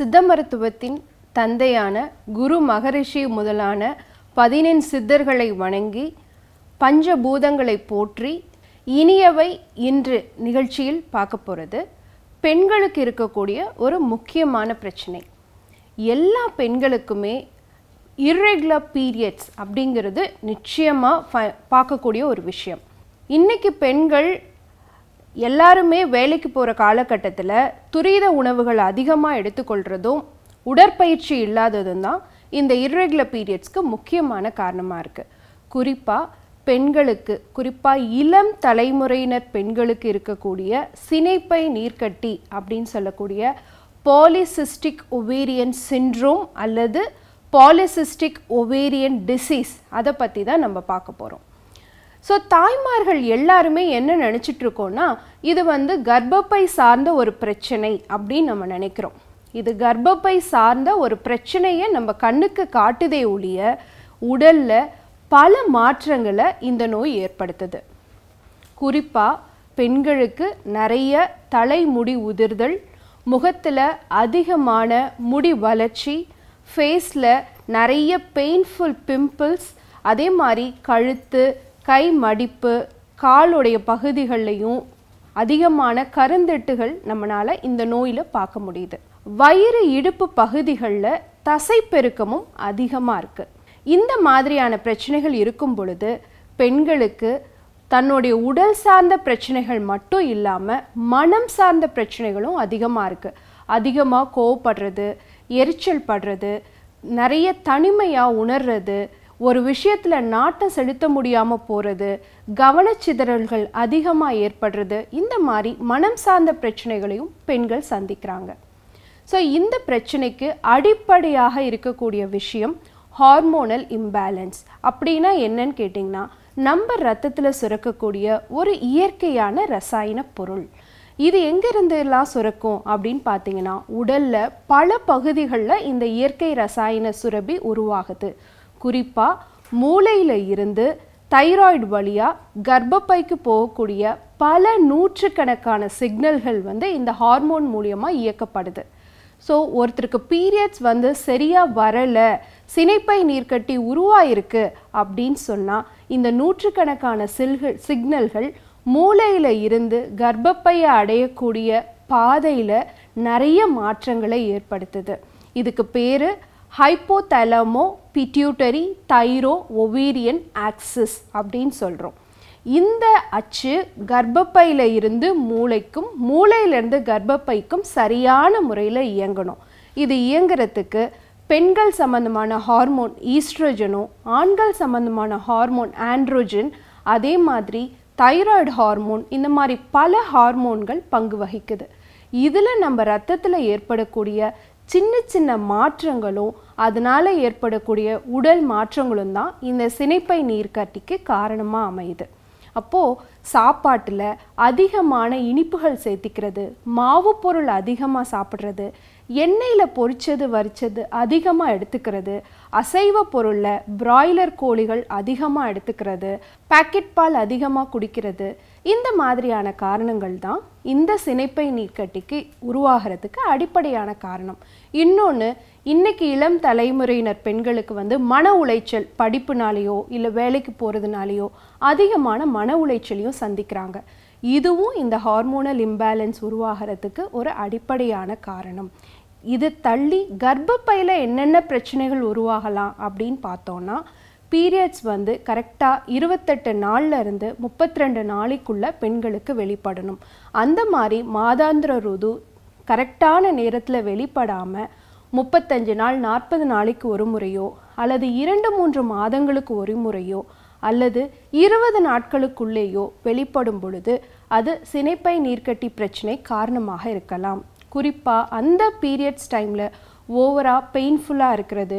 சித்த மருத்துவத்தின் தந்தையான குரு மகரிஷி முதலான பதினெண் சித்தர்களை வணங்கி பஞ்சபூதங்களை போற்றி இனியவை இன்று நிகழ்ச்சியில் பார்க்க போகிறது பெண்களுக்கு இருக்கக்கூடிய ஒரு முக்கியமான பிரச்சனை எல்லா பெண்களுக்குமே இர்ரெகுலர் பீரியட்ஸ் அப்படிங்கிறது நிச்சயமாக பார்க்கக்கூடிய ஒரு விஷயம் இன்றைக்கி பெண்கள் எல்லாருமே வேலைக்கு போகிற காலகட்டத்தில் துரித உணவுகள் அதிகமாக எடுத்துக்கொள்கிறதும் உடற்பயிற்சி இல்லாததும் தான் இந்த இர்ரெகுலர் பீரியட்ஸ்க்கு முக்கியமான காரணமாக இருக்குது குறிப்பாக பெண்களுக்கு குறிப்பாக இளம் தலைமுறையினர் பெண்களுக்கு இருக்கக்கூடிய சினைப்பை நீர்க்கட்டி அப்படின்னு சொல்லக்கூடிய பாலிசிஸ்டிக் ஒவேரியன் சின்ட்ரோம் அல்லது பாலிசிஸ்டிக் ஒவேரியன் டிசீஸ் அதை பற்றி தான் நம்ம பார்க்க போகிறோம் ஸோ தாய்மார்கள் எல்லாருமே என்ன நினச்சிட்ருக்கோன்னா இது வந்து கர்ப்பப்பை சார்ந்த ஒரு பிரச்சனை அப்படின்னு நம்ம நினைக்கிறோம் இது கர்ப்பப்பை சார்ந்த ஒரு பிரச்சனையை நம்ம கண்ணுக்கு காட்டுதே ஒழிய உடலில் பல மாற்றங்களை இந்த நோய் ஏற்படுத்துது குறிப்பாக பெண்களுக்கு நிறைய தலைமுடி உதிர்தல் முகத்தில் அதிகமான முடி வளர்ச்சி ஃபேஸில் நிறைய பெயின்ஃபுல் பிம்பிள்ஸ் அதே மாதிரி கழுத்து கை மடிப்பு காலுடைய பகுதிகள்லையும் அதிகமான கருந்தெட்டுகள் நம்மளால் இந்த நோயில் பார்க்க முடியுது வயிறு இடுப்பு பகுதிகளில் தசைப்பெருக்கமும் அதிகமாக இருக்குது இந்த மாதிரியான பிரச்சனைகள் இருக்கும் பொழுது பெண்களுக்கு தன்னுடைய உடல் சார்ந்த பிரச்சனைகள் மட்டும் இல்லாமல் மனம் சார்ந்த பிரச்சனைகளும் அதிகமாக இருக்குது அதிகமாக கோவப்படுறது எரிச்சல் படுறது நிறைய தனிமையாக உணர்றது ஒரு விஷயத்தில் நாட்டம் செலுத்த முடியாமல் போகிறது கவனச்சிதறல்கள் அதிகமாக ஏற்படுறது இந்த மாதிரி மனம் சார்ந்த பிரச்சனைகளையும் பெண்கள் சந்திக்கிறாங்க ஸோ இந்த பிரச்சனைக்கு அடிப்படையாக இருக்கக்கூடிய விஷயம் ஹார்மோனல் இம்பேலன்ஸ் அப்படின்னா என்னன்னு கேட்டிங்கன்னா நம்ம ரத்தத்தில் சுரக்கக்கூடிய ஒரு இயற்கையான ரசாயன பொருள் இது எங்கேருந்து எல்லாம் சுரக்கும் அப்படின்னு பார்த்தீங்கன்னா உடலில் பல பகுதிகளில் இந்த இயற்கை ரசாயன சுரபி உருவாகுது குறிப்பாக மூளையில் இருந்து தைராய்டு வழியாக கர்ப்பப்பைக்கு போகக்கூடிய பல நூற்றுக்கணக்கான சிக்னல்கள் வந்து இந்த ஹார்மோன் மூலியமாக இயக்கப்படுது ஸோ ஒருத்தருக்கு பீரியட்ஸ் வந்து சரியாக வரலை சினைப்பை நீர்க்கட்டி உருவாயிருக்கு அப்படின்னு சொன்னால் இந்த நூற்றுக்கணக்கான சில்கள் சிக்னல்கள் மூளையில் இருந்து கர்ப்பப்பையை அடையக்கூடிய பாதையில் நிறைய மாற்றங்களை ஏற்படுத்துது இதுக்கு பேர் ஹைப்போதலமோ பிட்யூட்டரி தைரோ ஒவீரியன் ஆக்சிஸ் அப்படின்னு சொல்கிறோம் இந்த அச்சு கர்ப்பப்பையில் இருந்து மூளைக்கும் மூளையிலிருந்து கர்ப்பப்பைக்கும் சரியான முறையில் இயங்கணும் இது இயங்குறதுக்கு பெண்கள் சம்பந்தமான ஹார்மோன் ஈஸ்ட்ரஜனும் ஆண்கள் சம்பந்தமான ஹார்மோன் ஆண்ட்ரோஜன் அதே மாதிரி தைராய்டு ஹார்மோன் இந்த மாதிரி பல ஹார்மோன்கள் பங்கு வகிக்குது இதில் நம்ம ரத்தத்தில் ஏற்படக்கூடிய சின்ன சின்ன மாற்றங்களும் அதனால் ஏற்படக்கூடிய உடல் மாற்றங்களும் தான் இந்த சினைப்பை நீர்க்கட்டிக்கு காரணமாக அமையுது அப்போது சாப்பாட்டில் அதிகமான இனிப்புகள் சேர்த்திக்கிறது மாவு பொருள் அதிகமாக சாப்பிட்றது எண்ணெயில் பொறிச்சது வரிச்சது அதிகமாக எடுத்துக்கிறது அசைவ பொருளில் பிராய்லர் கோழிகள் அதிகமாக எடுத்துக்கிறது பேக்கெட் பால் அதிகமாக குடிக்கிறது இந்த மாதிரியான காரணங்கள் தான் இந்த சினைப்பை நீர்க்கட்டிக்கு உருவாகிறதுக்கு அடிப்படையான காரணம் இன்னொன்று இன்றைக்கி இளம் தலைமுறையினர் பெண்களுக்கு வந்து மன உளைச்சல் படிப்புனாலேயோ இல்லை வேலைக்கு போகிறதுனாலேயோ அதிகமான மன உளைச்சலையும் சந்திக்கிறாங்க இதுவும் இந்த ஹார்மோனல் இம்பேலன்ஸ் உருவாகிறதுக்கு ஒரு அடிப்படையான காரணம் இது தள்ளி கர்ப்பப்பையில் என்னென்ன பிரச்சனைகள் உருவாகலாம் அப்படின்னு பார்த்தோன்னா பீரியட்ஸ் வந்து கரெக்டாக இருபத்தெட்டு நாளில் இருந்து முப்பத்தி ரெண்டு நாளைக்குள்ளே பெண்களுக்கு வெளிப்படணும் அந்த மாதிரி மாதாந்திர ருது கரெக்டான நேரத்தில் வெளிப்படாமல் முப்பத்தஞ்சு நாள் நாற்பது நாளைக்கு ஒரு முறையோ அல்லது இரண்டு மூன்று மாதங்களுக்கு ஒரு முறையோ அல்லது இருபது நாட்களுக்குள்ளேயோ வெளிப்படும் பொழுது அது சினைப்பை நீர்க்கட்டி பிரச்சனை காரணமாக இருக்கலாம் குறிப்பாக அந்த பீரியட்ஸ் டைமில் ஓவராக பெயின்ஃபுல்லாக இருக்கிறது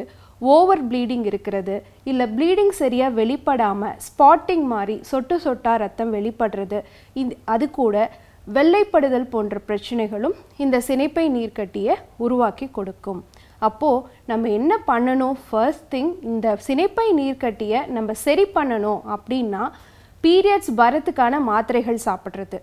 ஓவர் ப்ளீடிங் இருக்கிறது இல்லை ப்ளீடிங் சரியாக வெளிப்படாமல் ஸ்பாட்டிங் மாதிரி சொட்டு சொட்டாக ரத்தம் வெளிப்படுறது இந்த அது கூட வெள்ளைப்படுதல் போன்ற பிரச்சனைகளும் இந்த சினைப்பை நீர்க்கட்டியை உருவாக்கி கொடுக்கும் அப்போது நம்ம என்ன பண்ணணும் ஃபர்ஸ்ட் திங் இந்த சினைப்பை நீர்க்கட்டியை நம்ம சரி பண்ணணும் அப்படின்னா பீரியட்ஸ் வரத்துக்கான மாத்திரைகள் சாப்பிட்றது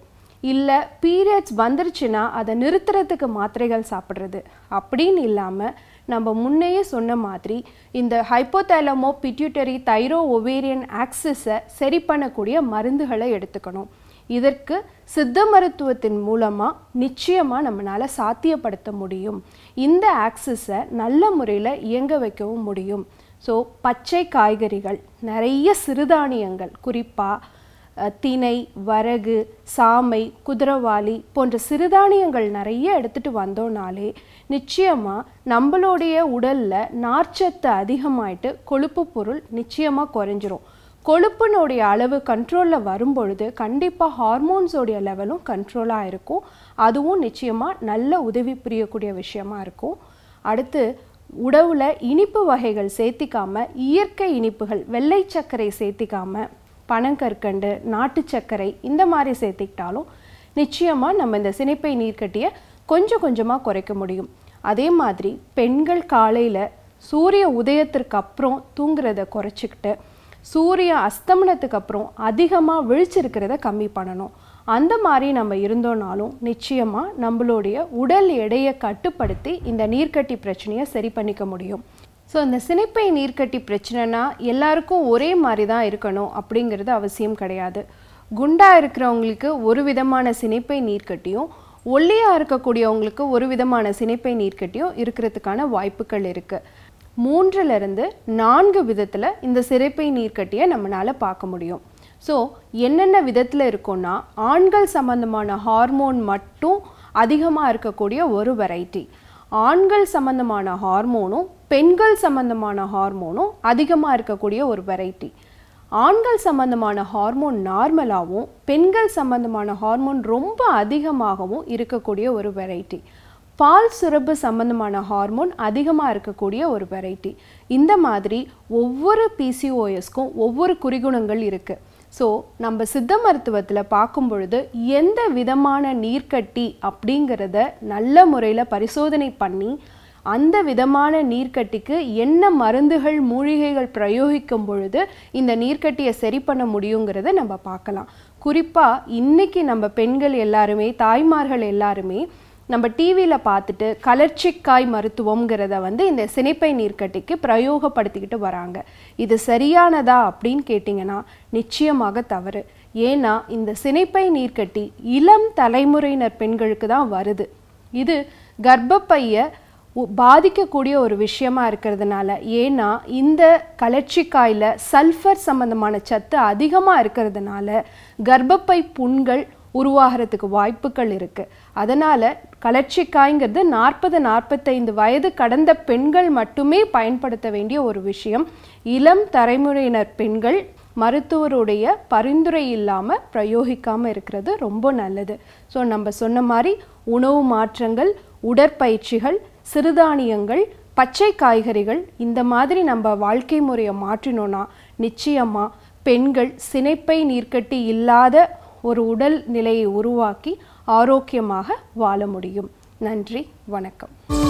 இல்லை பீரியட்ஸ் வந்துருச்சுன்னா அதை நிறுத்துறதுக்கு மாத்திரைகள் சாப்பிட்றது அப்படின்னு இல்லாமல் நம்ம முன்னையே சொன்ன மாதிரி இந்த ஹைப்போதைலமோ பிட்யூட்டரி தைரோ ஒவேரியன் ஆக்சிஸை சரி பண்ணக்கூடிய மருந்துகளை எடுத்துக்கணும் இதற்கு சித்த மருத்துவத்தின் மூலமாக நிச்சயமாக நம்மளால் சாத்தியப்படுத்த முடியும் இந்த ஆக்சிஸை நல்ல முறையில் இயங்க வைக்கவும் முடியும் ஸோ பச்சை காய்கறிகள் நிறைய சிறுதானியங்கள் குறிப்பாக தினை வரகு சாமை குதிரவாளி போன்ற சிறுதானியங்கள் நிறைய எடுத்துகிட்டு வந்தோம்னாலே நிச்சயமாக நம்மளுடைய உடலில் நார்ச்சத்து அதிகமாயிட்டு கொழுப்பு பொருள் நிச்சயமாக குறைஞ்சிரும் கொழுப்பினுடைய அளவு கண்ட்ரோலில் வரும்பொழுது கண்டிப்பாக ஹார்மோன்ஸோடைய லெவலும் கண்ட்ரோலாக இருக்கும் அதுவும் நிச்சயமாக நல்ல உதவி புரியக்கூடிய விஷயமா இருக்கும் அடுத்து உடவுல இனிப்பு வகைகள் சேர்த்திக்காமல் இயற்கை இனிப்புகள் வெள்ளை சர்க்கரை சேர்த்திக்காமல் பனங்கற்கண்டு நாட்டு சர்க்கரை இந்த மாதிரி சேர்த்துக்கிட்டாலும் நிச்சயமாக நம்ம இந்த சினைப்பை நீர்க்கட்டியை கொஞ்சம் கொஞ்சமாக குறைக்க முடியும் அதே மாதிரி பெண்கள் காலையில் சூரிய உதயத்திற்கு அப்புறம் தூங்குறத குறைச்சிக்கிட்டு சூரிய அஸ்தமனத்துக்கு அப்புறம் அதிகமாக விழிச்சிருக்கிறத கம்மி பண்ணணும் அந்த மாதிரி நம்ம இருந்தோனாலும் நிச்சயமாக நம்மளுடைய உடல் எடையை கட்டுப்படுத்தி இந்த நீர்க்கட்டி பிரச்சனையை சரி பண்ணிக்க முடியும் ஸோ அந்த சினைப்பை நீர்க்கட்டி பிரச்சனைனா எல்லாருக்கும் ஒரே மாதிரி தான் இருக்கணும் அப்படிங்கிறது அவசியம் கிடையாது குண்டாக இருக்கிறவங்களுக்கு ஒரு விதமான சினைப்பை நீர்க்கட்டியும் ஒல்லியாக இருக்கக்கூடியவங்களுக்கு ஒரு விதமான சினைப்பை நீர்க்கட்டியும் இருக்கிறதுக்கான வாய்ப்புகள் இருக்குது மூன்றிலிருந்து நான்கு விதத்தில் இந்த சிறைப்பை நீர்க்கட்டியை நம்மளால் பார்க்க முடியும் ஸோ என்னென்ன விதத்தில் இருக்கும்னா ஆண்கள் சம்பந்தமான ஹார்மோன் மட்டும் அதிகமாக இருக்கக்கூடிய ஒரு வெரைட்டி ஆண்கள் சம்பந்தமான ஹார்மோனும் பெண்கள் சம்மந்தமான ஹார்மோனும் அதிகமாக இருக்கக்கூடிய ஒரு வெரைட்டி ஆண்கள் சம்மந்தமான ஹார்மோன் நார்மலாகவும் பெண்கள் சம்மந்தமான ஹார்மோன் ரொம்ப அதிகமாகவும் இருக்கக்கூடிய ஒரு வெரைட்டி பால் சுரப்பு சம்மந்தமான ஹார்மோன் அதிகமாக இருக்கக்கூடிய ஒரு வெரைட்டி இந்த மாதிரி ஒவ்வொரு பிசிஓஎஸ்க்கும் ஒவ்வொரு குறிகுணங்கள் இருக்குது ஸோ நம்ம சித்த மருத்துவத்தில் பார்க்கும் பொழுது எந்த விதமான நீர்க்கட்டி அப்படிங்கிறத நல்ல முறையில் பரிசோதனை பண்ணி அந்த விதமான நீர்க்கட்டிக்கு என்ன மருந்துகள் மூலிகைகள் பிரயோகிக்கும் பொழுது இந்த நீர்க்கட்டியை சரி பண்ண முடியுங்கிறத நம்ம பார்க்கலாம் குறிப்பாக இன்றைக்கி நம்ம பெண்கள் எல்லாருமே தாய்மார்கள் எல்லாருமே நம்ம டிவியில் பார்த்துட்டு கலர்ச்சிக்காய் மருத்துவங்கிறத வந்து இந்த சினைப்பை நீர்க்கட்டிக்கு பிரயோகப்படுத்திக்கிட்டு வராங்க இது சரியானதா அப்படின்னு கேட்டிங்கன்னா நிச்சயமாக தவறு ஏன்னா இந்த சினைப்பை நீர்க்கட்டி இளம் தலைமுறையினர் பெண்களுக்கு தான் வருது இது கர்ப்பப்பையை பாதிக்கக்கூடிய ஒரு விஷயமா இருக்கிறதுனால ஏன்னா இந்த கலர்ச்சிக்காயில் சல்ஃபர் சம்பந்தமான சத்து அதிகமாக இருக்கிறதுனால கர்ப்பப்பை புண்கள் உருவாகிறதுக்கு வாய்ப்புகள் இருக்குது அதனால் கலர்ச்சிக்காய்ங்கிறது நாற்பது நாற்பத்தைந்து வயது கடந்த பெண்கள் மட்டுமே பயன்படுத்த வேண்டிய ஒரு விஷயம் இளம் தலைமுறையினர் பெண்கள் மருத்துவருடைய பரிந்துரை இல்லாமல் பிரயோகிக்காமல் இருக்கிறது ரொம்ப நல்லது ஸோ நம்ம சொன்ன மாதிரி உணவு மாற்றங்கள் உடற்பயிற்சிகள் சிறுதானியங்கள் பச்சை காய்கறிகள் இந்த மாதிரி நம்ம வாழ்க்கை முறையை மாற்றினோன்னா நிச்சயமாக பெண்கள் சினைப்பை நீர்க்கட்டி இல்லாத ஒரு உடல் நிலையை உருவாக்கி ஆரோக்கியமாக வாழ முடியும் நன்றி வணக்கம்